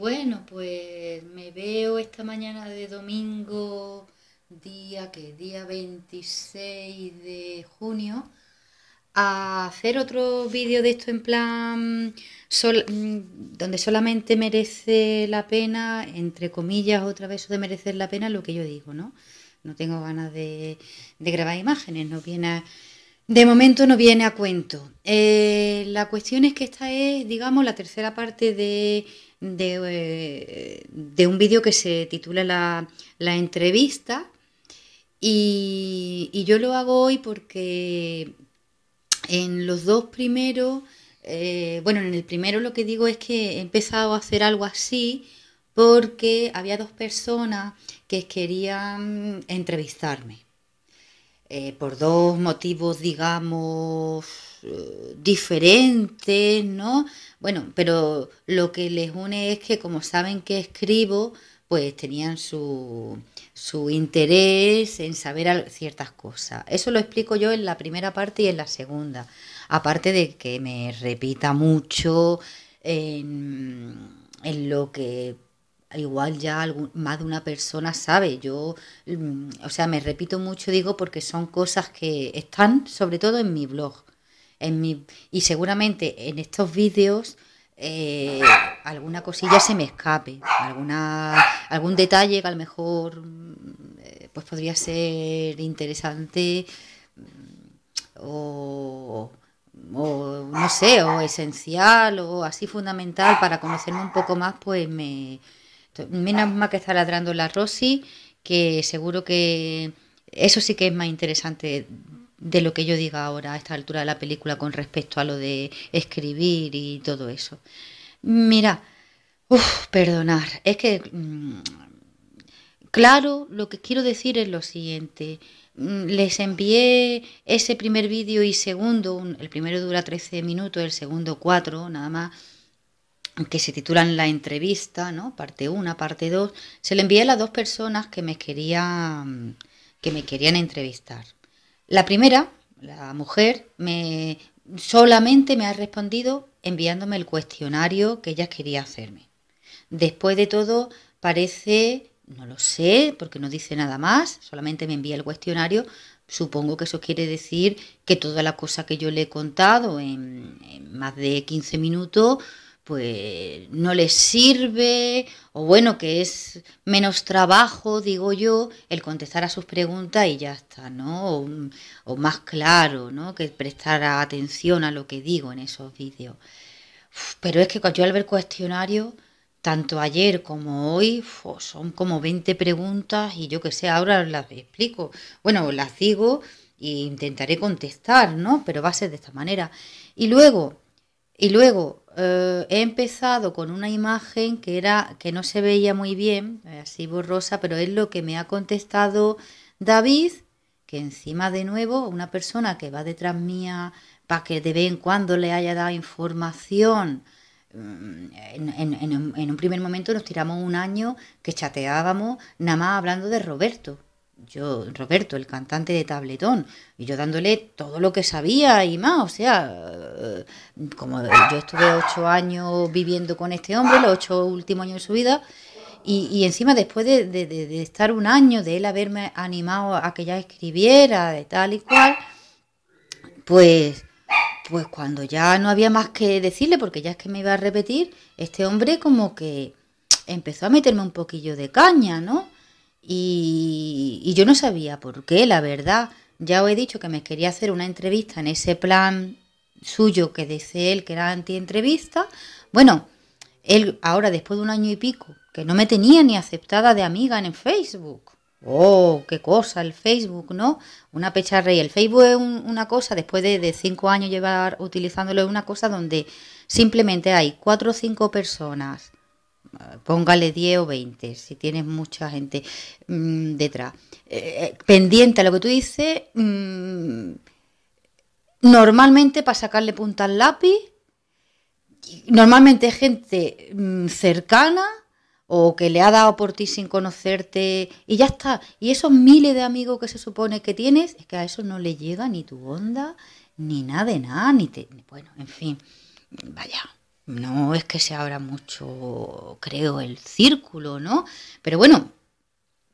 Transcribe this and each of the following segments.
bueno, pues me veo esta mañana de domingo, día que día 26 de junio, a hacer otro vídeo de esto en plan sol, mm, donde solamente merece la pena, entre comillas, otra vez de merecer la pena lo que yo digo, ¿no? No tengo ganas de, de grabar imágenes, no viene a de momento no viene a cuento. Eh, la cuestión es que esta es, digamos, la tercera parte de, de, eh, un vídeo que se titula La, entrevista. Y, yo lo hago hoy porque en los dos primeros, eh, bueno, en el primero lo que digo es que he empezado a hacer algo así porque había dos personas que querían entrevistarme. Eh, por dos motivos, digamos, eh, diferentes, ¿no? Bueno, pero lo que les une es que como saben que escribo, pues tenían su, su interés en saber ciertas cosas. Eso lo explico yo en la primera parte y en la segunda. Aparte de que me repita mucho en, en lo que igual ya algún, más de una persona sabe. Yo, mm, o sea, me repito mucho, digo, porque son cosas que están sobre todo en mi blog. En mi, y seguramente en estos vídeos eh, alguna cosilla se me escape, alguna, algún detalle que a lo mejor mm, eh, pues podría ser interesante mm, o no sé, o esencial o así fundamental para conocerme un poco más, pues me, Menos ah. mal que está ladrando la Rosy, que seguro que eso sí que es más interesante de lo que yo diga ahora a esta altura de la película con respecto a lo de escribir y todo eso. Mira, perdonar, es que mm, claro, lo que quiero decir es lo siguiente. Mm, les envié ese primer vídeo y segundo, el primero dura 13 minutos, el segundo 4, nada más que se titulan La entrevista, ¿no? Parte 1, parte 2, se le envié a las dos personas que me querían, que me querían entrevistar. La primera, la mujer, me solamente me ha respondido enviándome el cuestionario que ella quería hacerme. Después de todo, parece, no lo sé, porque no dice nada más, solamente me envía el cuestionario. Supongo que eso quiere decir que toda la cosa que yo le he contado en, en más de 15 minutos pues no les sirve o bueno, que es menos trabajo, digo yo, el contestar a sus preguntas y ya está, ¿no? O, más claro, ¿no? Que prestar atención a lo que digo en esos vídeos. pero es que yo al ver cuestionario, tanto ayer como hoy, son como 20 preguntas y yo que sé, ahora las explico. Bueno, las digo e intentaré contestar, ¿no? Pero va a ser de esta manera. Y luego, y luego eh, he empezado con una imagen que era que no se veía muy bien, eh, así borrosa, pero es lo que me ha contestado David, que encima de nuevo una persona que va detrás mía para que de vez en cuando le haya dado información. Mm, en, en un primer momento nos tiramos un año que chateábamos nada más hablando de Roberto yo, Roberto, el cantante de tabletón, y yo dándole todo lo que sabía y más, o sea, eh, como yo estuve ocho años viviendo con este hombre, los ocho últimos años de su vida, y, encima después de, estar un año de él haberme animado a que ya escribiera, de tal y cual, pues, pues cuando ya no había más que decirle, porque ya es que me iba a repetir, este hombre como que empezó a meterme un poquillo de caña, ¿no? Y, y, yo no sabía por qué, la verdad. Ya os he dicho que me quería hacer una entrevista en ese plan suyo que decía él, que era anti-entrevista. Bueno, él ahora, después de un año y pico, que no me tenía ni aceptada de amiga en el Facebook. ¡Oh, qué cosa el Facebook, ¿no? Una Y El Facebook es una cosa, después de, de, cinco años llevar utilizándolo, es una cosa donde simplemente hay cuatro o cinco personas póngale 10 o 20, si tienes mucha gente mm, detrás. Eh, eh, pendiente a lo que tú dices, mm, normalmente para sacarle punta al lápiz, normalmente gente mm, cercana o que le ha dado por ti sin conocerte y ya está. Y esos miles de amigos que se supone que tienes, es que a eso no le llega ni tu onda, ni nada de nada, ni te... Bueno, en fin, vaya no es que se abra mucho, creo, el círculo, ¿no? Pero bueno,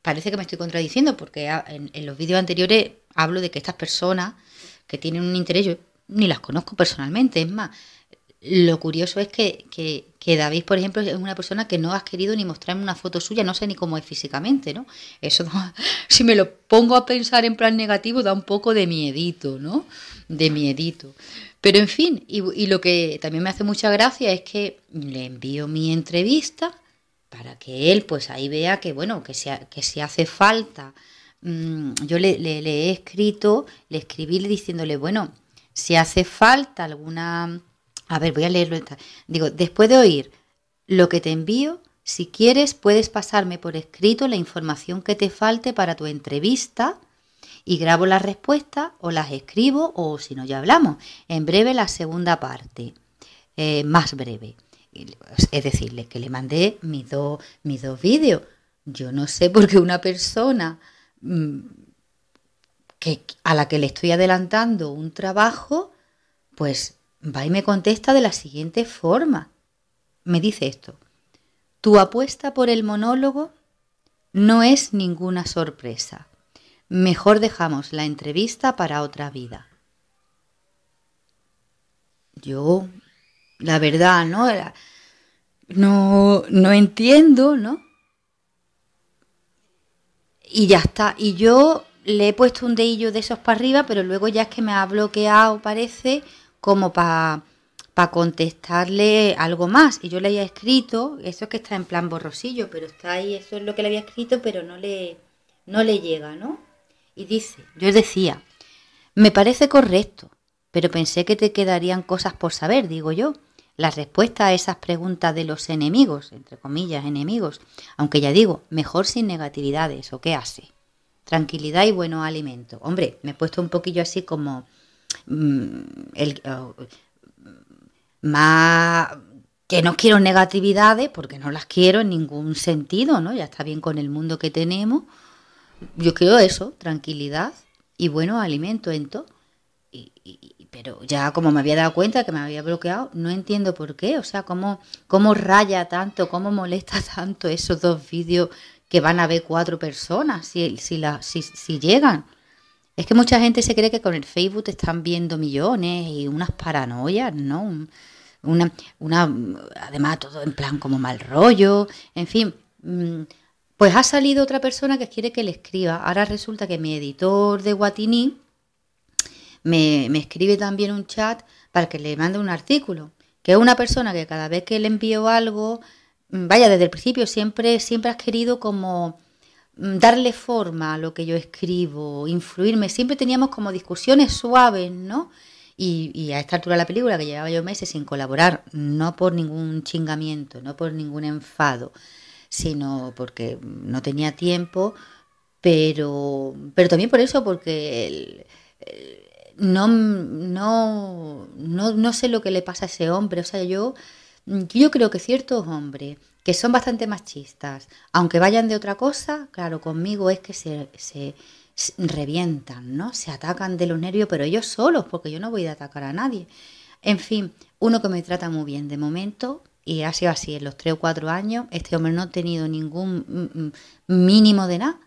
parece que me estoy contradiciendo porque en, los vídeos anteriores hablo de que estas personas que tienen un interés, yo ni las conozco personalmente, es más, lo curioso es que, que, que, David, por ejemplo, es una persona que no has querido ni mostrarme una foto suya, no sé ni cómo es físicamente, ¿no? Eso, si me lo pongo a pensar en plan negativo, da un poco de miedito, ¿no? De miedito. Pero en fin, y, lo que también me hace mucha gracia es que le envío mi entrevista para que él pues ahí vea que bueno, que si, que si hace falta. Mm, yo le, he escrito, le escribí diciéndole, bueno, si hace falta alguna... A ver, voy a leerlo. Digo, después de oír lo que te envío, si quieres puedes pasarme por escrito la información que te falte para tu entrevista y grabo las respuestas o las escribo o si no ya hablamos. En breve la segunda parte, eh, más breve. Es decirle que le mandé mis dos, mis dos vídeos. Yo no sé por qué una persona mm, que, a la que le estoy adelantando un trabajo, pues va y me contesta de la siguiente forma. Me dice esto. Tu apuesta por el monólogo no es ninguna sorpresa. Mejor dejamos la entrevista para otra vida. Yo, la verdad, ¿no? no, no entiendo, ¿no? Y ya está. Y yo le he puesto un deillo de esos para arriba, pero luego ya es que me ha bloqueado, parece, como para contestarle algo más. Y yo le había escrito, eso es que está en plan borrosillo, pero está ahí, eso es lo que le había escrito, pero no le, no le llega, ¿no? Y dice, yo decía, me parece correcto, pero pensé que te quedarían cosas por saber, digo yo. La respuesta a esas preguntas de los enemigos, entre comillas, enemigos, aunque ya digo, mejor sin negatividades, ¿o qué hace? Tranquilidad y buenos alimentos. Hombre, me he puesto un poquillo así como mm, el, oh, más que no quiero negatividades, porque no las quiero en ningún sentido, ¿no? Ya está bien con el mundo que tenemos, yo creo eso, tranquilidad y bueno, alimento. en todo. Y, pero ya como me había dado cuenta que me había bloqueado, no entiendo por qué, o sea, cómo, cómo raya tanto, cómo molesta tanto esos dos vídeos que van a ver cuatro personas si, si, si, llegan. Es que mucha gente se cree que con el Facebook están viendo millones y unas paranoias, ¿no? Una, una, además todo en plan como mal rollo, en fin. Mm, pues ha salido otra persona que quiere que le escriba. Ahora resulta que mi editor de Guatini me, escribe también un chat para que le mande un artículo. Que es una persona que cada vez que le envío algo, mm, vaya, desde el principio siempre, siempre has querido como mm, darle forma a lo que yo escribo, influirme. Siempre teníamos como discusiones suaves, ¿no? Y, y, a esta altura la película, que llevaba yo meses sin colaborar, no por ningún chingamiento, no por ningún enfado, sino porque no tenía tiempo, pero, pero también por eso, porque no, no, no, sé lo que le pasa a ese hombre. O sea, yo, yo creo que ciertos hombres que son bastante machistas, aunque vayan de otra cosa, claro, conmigo es que se, revientan, ¿no? Se atacan de los nervios, pero ellos solos, porque yo no voy a atacar a nadie. En fin, uno que me trata muy bien de momento, y ha sido así, en los tres o cuatro años, este hombre no ha tenido ningún mm, mm, mínimo de nada,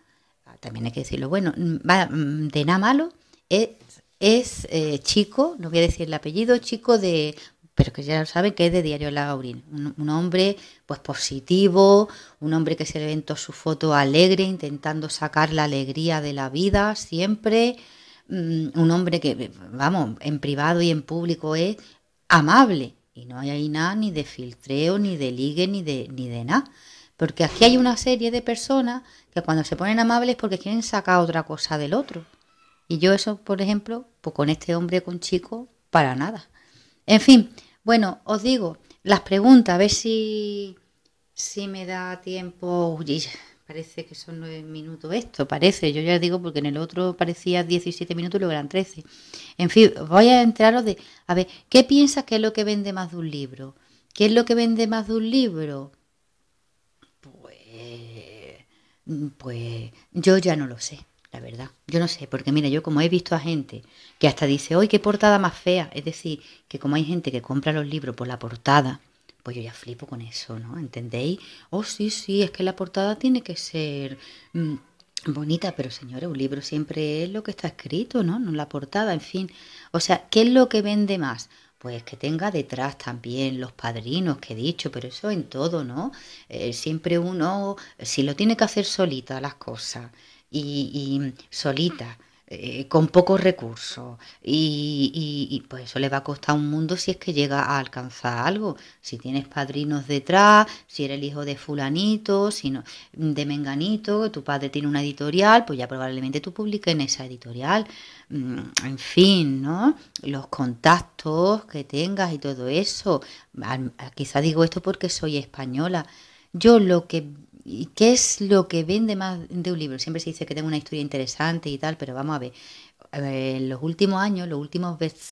ah, también hay que decirlo, bueno, mm, de nada malo, es, eh, chico, no voy a decir el apellido, chico de, pero que ya lo saben, que es de Diario La un, un hombre pues positivo, un hombre que se le ven su foto alegre, intentando sacar la alegría de la vida siempre, un hombre que, vamos, en privado y en público es amable, y no hay ahí nada ni de filtreo, ni de ligue, ni de, ni de nada. Porque aquí hay una serie de personas que cuando se ponen amables porque quieren sacar otra cosa del otro. Y yo eso, por ejemplo, pues con este hombre, con chico, para nada. En fin, bueno, os digo, las preguntas, a ver si, si me da tiempo. Parece que son nueve minutos esto, parece. Yo ya digo porque en el otro parecía 17 minutos y luego eran 13. En fin, voy a entraros de, a ver, ¿qué piensas que es lo que vende más de un libro? ¿Qué es lo que vende más de un libro? Pues, pues yo ya no lo sé, la verdad. Yo no sé, porque mira, yo como he visto a gente que hasta dice, hoy qué portada más fea! Es decir, que como hay gente que compra los libros por la portada, pues yo ya flipo con eso, ¿no? ¿Entendéis? Oh, sí, sí, es que la portada tiene que ser mm, bonita, pero señores, un libro siempre es lo que está escrito, ¿no? No la portada, en fin. O sea, ¿qué es lo que vende más? pues que tenga detrás también los padrinos que he dicho, pero eso en todo, ¿no? Eh, siempre uno, si lo tiene que hacer solita las cosas y, y solita, eh, con pocos recursos y, pues eso le va a costar un mundo si es que llega a alcanzar algo. Si tienes padrinos detrás, si eres el hijo de fulanito, si de menganito, tu padre tiene una editorial, pues ya probablemente tú publiques en esa editorial. Mm, en fin, ¿no? Los contactos que tengas y todo eso. Quizá digo esto porque soy española. Yo lo que ¿Y qué es lo que vende más de un libro? Siempre se dice que tengo una historia interesante y tal, pero vamos a ver. En los últimos años, los últimos veces,